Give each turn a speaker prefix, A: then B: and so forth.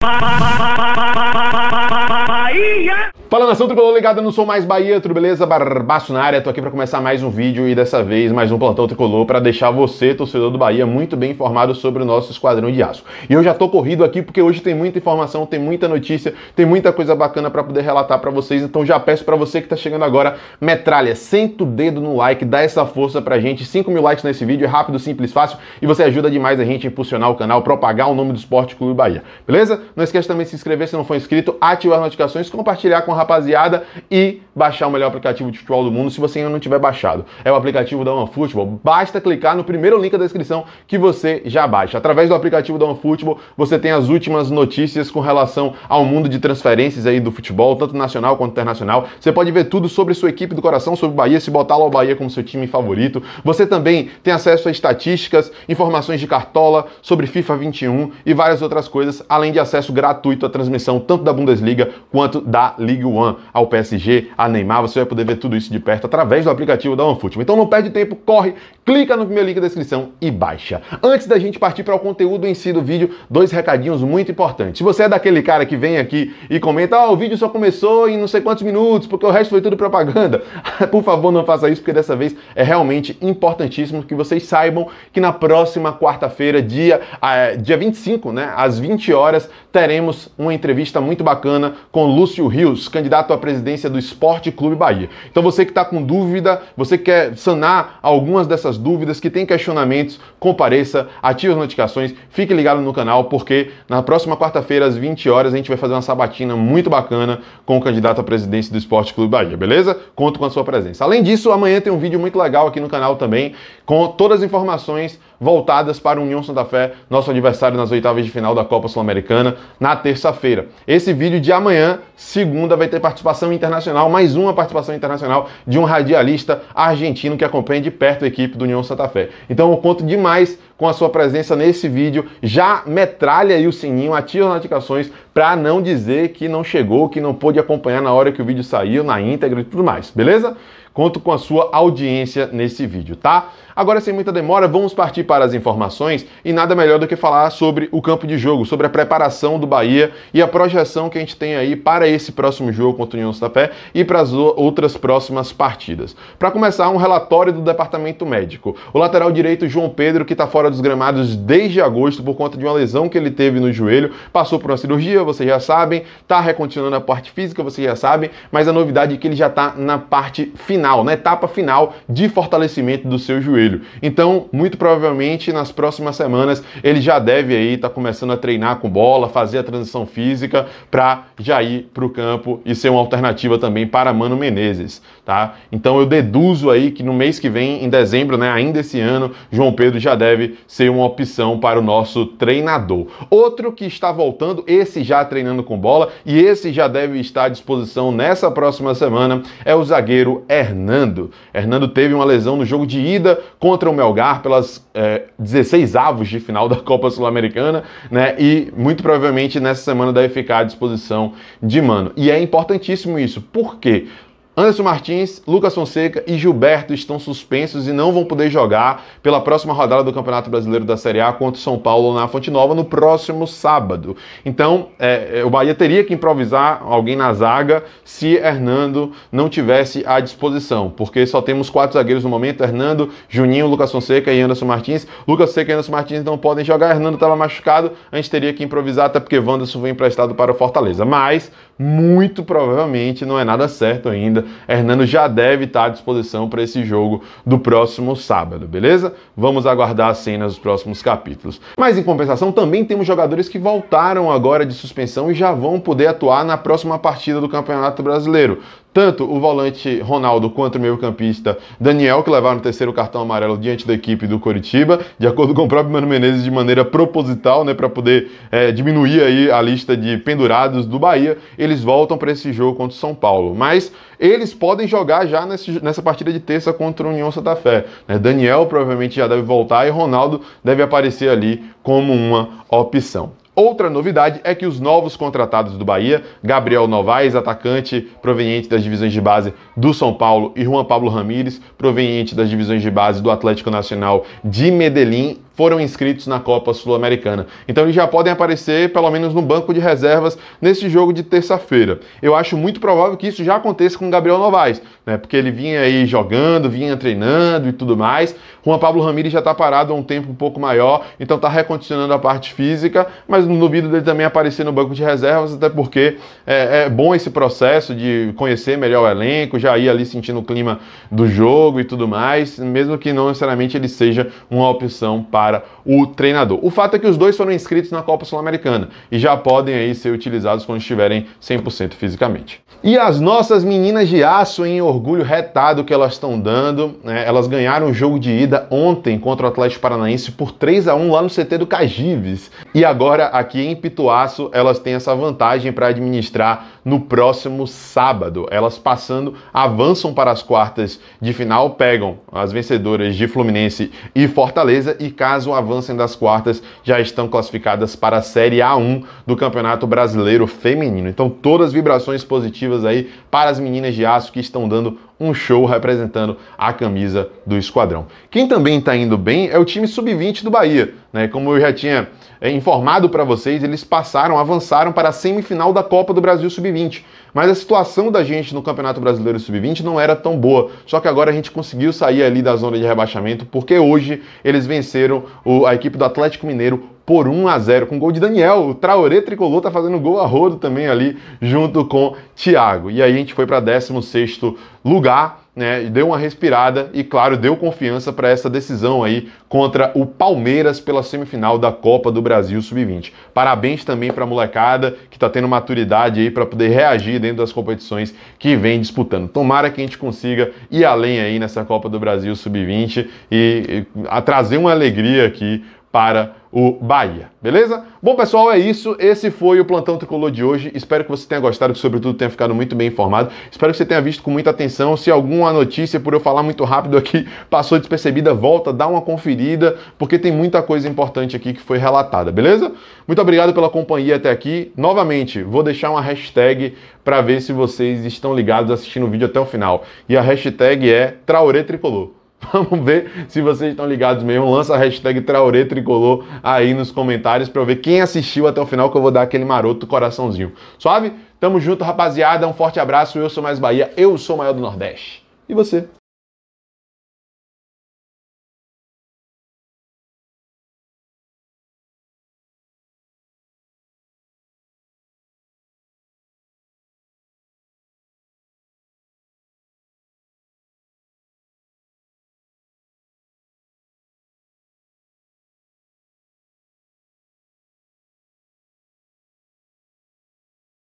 A: Bye. Fala nação tricolor ligada não Sou Mais Bahia, tudo beleza? Barbaço na área, tô aqui para começar mais um vídeo e dessa vez mais um plantão tricolor para deixar você, torcedor do Bahia, muito bem informado sobre o nosso esquadrão de aço. E eu já tô corrido aqui porque hoje tem muita informação, tem muita notícia, tem muita coisa bacana para poder relatar para vocês, então já peço para você que tá chegando agora, metralha, senta o dedo no like, dá essa força pra gente, 5 mil likes nesse vídeo, é rápido, simples, fácil e você ajuda demais a gente a impulsionar o canal, propagar o nome do Esporte Clube Bahia, beleza? Não esquece também de se inscrever se não for inscrito, ativar as notificações, compartilhar com a rapaziada, e baixar o melhor aplicativo de futebol do mundo se você ainda não tiver baixado. É o aplicativo da OneFootball. Basta clicar no primeiro link da descrição que você já baixa. Através do aplicativo da OneFootball, você tem as últimas notícias com relação ao mundo de transferências aí do futebol, tanto nacional quanto internacional. Você pode ver tudo sobre sua equipe do coração, sobre o Bahia, se botar lá o Bahia como seu time favorito. Você também tem acesso a estatísticas, informações de cartola, sobre FIFA 21 e várias outras coisas, além de acesso gratuito à transmissão tanto da Bundesliga quanto da Liga ao PSG, a Neymar, você vai poder ver tudo isso de perto através do aplicativo da OneFootball. Então não perde tempo, corre, clica no meu link da descrição e baixa. Antes da gente partir para o conteúdo em si do vídeo, dois recadinhos muito importantes. Se você é daquele cara que vem aqui e comenta, ah, o vídeo só começou em não sei quantos minutos, porque o resto foi tudo propaganda, por favor não faça isso, porque dessa vez é realmente importantíssimo que vocês saibam que na próxima quarta-feira, dia, é, dia 25, né, às 20 horas, teremos uma entrevista muito bacana com Lúcio Rios, candidato à presidência do Esporte Clube Bahia. Então você que está com dúvida, você quer sanar algumas dessas dúvidas, que tem questionamentos, compareça, ative as notificações, fique ligado no canal, porque na próxima quarta-feira, às 20 horas, a gente vai fazer uma sabatina muito bacana com o candidato à presidência do Esporte Clube Bahia, beleza? Conto com a sua presença. Além disso, amanhã tem um vídeo muito legal aqui no canal também, com todas as informações voltadas para o União Santa Fé, nosso adversário nas oitavas de final da Copa Sul-Americana, na terça-feira. Esse vídeo de amanhã, segunda, vai ter participação internacional, mais uma participação internacional de um radialista argentino que acompanha de perto a equipe do União Santa Fé. Então eu conto demais com a sua presença nesse vídeo, já metralha aí o sininho, ativa as notificações para não dizer que não chegou, que não pôde acompanhar na hora que o vídeo saiu, na íntegra e tudo mais, beleza? Conto com a sua audiência nesse vídeo, tá? Agora, sem muita demora, vamos partir para as informações e nada melhor do que falar sobre o campo de jogo, sobre a preparação do Bahia e a projeção que a gente tem aí para esse próximo jogo contra o União Santa Fé e para as outras próximas partidas. Para começar, um relatório do Departamento Médico. O lateral direito João Pedro, que está fora dos gramados desde agosto por conta de uma lesão que ele teve no joelho. Passou por uma cirurgia, vocês já sabem, está recontinuando a parte física, vocês já sabem, mas a novidade é que ele já está na parte final, na etapa final de fortalecimento do seu joelho. Então, muito provavelmente nas próximas semanas ele já deve aí estar tá começando a treinar com bola, fazer a transição física para já ir para o campo e ser uma alternativa também para Mano Menezes, tá? Então eu deduzo aí que no mês que vem, em dezembro, né, ainda esse ano, João Pedro já deve ser uma opção para o nosso treinador. Outro que está voltando, esse já treinando com bola e esse já deve estar à disposição nessa próxima semana, é o zagueiro Hernando. Hernando teve uma lesão no jogo de ida contra o Melgar pelas é, 16 avos de final da Copa Sul-Americana, né? E muito provavelmente nessa semana deve ficar à disposição de Mano. E é importantíssimo isso, por quê? Anderson Martins, Lucas Fonseca e Gilberto estão suspensos e não vão poder jogar pela próxima rodada do Campeonato Brasileiro da Série A contra o São Paulo na Fonte Nova no próximo sábado. Então, é, é, o Bahia teria que improvisar alguém na zaga se Hernando não tivesse à disposição, porque só temos quatro zagueiros no momento: Hernando, Juninho, Lucas Fonseca e Anderson Martins. Lucas Fonseca e Anderson Martins não podem jogar, Hernando estava machucado, a gente teria que improvisar, até porque Wanderson foi emprestado para o Fortaleza. Mas, muito provavelmente, não é nada certo ainda Hernando já deve estar à disposição para esse jogo do próximo sábado, beleza? Vamos aguardar as cenas dos próximos capítulos. Mas em compensação, também temos jogadores que voltaram agora de suspensão e já vão poder atuar na próxima partida do Campeonato Brasileiro. Tanto o volante Ronaldo quanto o meio-campista Daniel, que levaram o terceiro cartão amarelo diante da equipe do Coritiba, de acordo com o próprio Mano Menezes, de maneira proposital, né, para poder é, diminuir aí a lista de pendurados do Bahia, eles voltam para esse jogo contra o São Paulo. Mas eles podem jogar já nesse, nessa partida de terça contra o União Santa Fé. Né? Daniel provavelmente já deve voltar e Ronaldo deve aparecer ali como uma opção. Outra novidade é que os novos contratados do Bahia, Gabriel Novaes, atacante proveniente das divisões de base do São Paulo, e Juan Pablo Ramírez, proveniente das divisões de base do Atlético Nacional de Medellín, foram inscritos na Copa Sul-Americana. Então eles já podem aparecer, pelo menos, no banco de reservas nesse jogo de terça-feira. Eu acho muito provável que isso já aconteça com o Gabriel Novaes, né? Porque ele vinha aí jogando, vinha treinando e tudo mais. Juan Pablo Ramírez já está parado há um tempo um pouco maior, então está recondicionando a parte física, mas não duvido dele também aparecer no banco de reservas, até porque é, é bom esse processo de conhecer melhor o elenco, já ir ali sentindo o clima do jogo e tudo mais, mesmo que não necessariamente ele seja uma opção para para o treinador. O fato é que os dois foram inscritos na Copa Sul-Americana e já podem aí ser utilizados quando estiverem 100% fisicamente. E as nossas meninas de aço em orgulho retado que elas estão dando, né? elas ganharam o jogo de ida ontem contra o Atlético Paranaense por 3 a 1 lá no CT do Cagives. E agora aqui em Pituaço, elas têm essa vantagem para administrar no próximo sábado. Elas passando avançam para as quartas de final, pegam as vencedoras de Fluminense e Fortaleza e caem caso avancem das quartas, já estão classificadas para a Série A1 do Campeonato Brasileiro Feminino. Então, todas vibrações positivas aí para as meninas de aço que estão dando um show representando a camisa do esquadrão. Quem também está indo bem é o time sub-20 do Bahia. Né? Como eu já tinha é, informado para vocês, eles passaram, avançaram para a semifinal da Copa do Brasil Sub-20. Mas a situação da gente no Campeonato Brasileiro Sub-20 não era tão boa. Só que agora a gente conseguiu sair ali da zona de rebaixamento, porque hoje eles venceram o, a equipe do Atlético Mineiro por 1 a 0 com gol de Daniel. O Traoré tricolor tá fazendo gol a rodo também ali junto com Thiago. E aí a gente foi para 16º lugar, né? deu uma respirada e claro, deu confiança para essa decisão aí contra o Palmeiras pela semifinal da Copa do Brasil Sub-20. Parabéns também para a molecada que tá tendo maturidade aí para poder reagir dentro das competições que vem disputando. Tomara que a gente consiga ir além aí nessa Copa do Brasil Sub-20 e, e trazer uma alegria aqui para o Bahia, beleza? Bom, pessoal, é isso. Esse foi o Plantão Tricolor de hoje. Espero que você tenha gostado, que sobretudo tenha ficado muito bem informado. Espero que você tenha visto com muita atenção. Se alguma notícia, por eu falar muito rápido aqui, passou despercebida, volta, dá uma conferida, porque tem muita coisa importante aqui que foi relatada, beleza? Muito obrigado pela companhia até aqui. Novamente, vou deixar uma hashtag para ver se vocês estão ligados assistindo o vídeo até o final. E a hashtag é Traoré Tricolor. Vamos ver se vocês estão ligados mesmo. Lança a hashtag Traoré Tricolor aí nos comentários para eu ver quem assistiu até o final que eu vou dar aquele maroto coraçãozinho. Suave? Tamo junto, rapaziada. Um forte abraço. Eu sou mais Bahia. Eu sou maior do Nordeste. E você?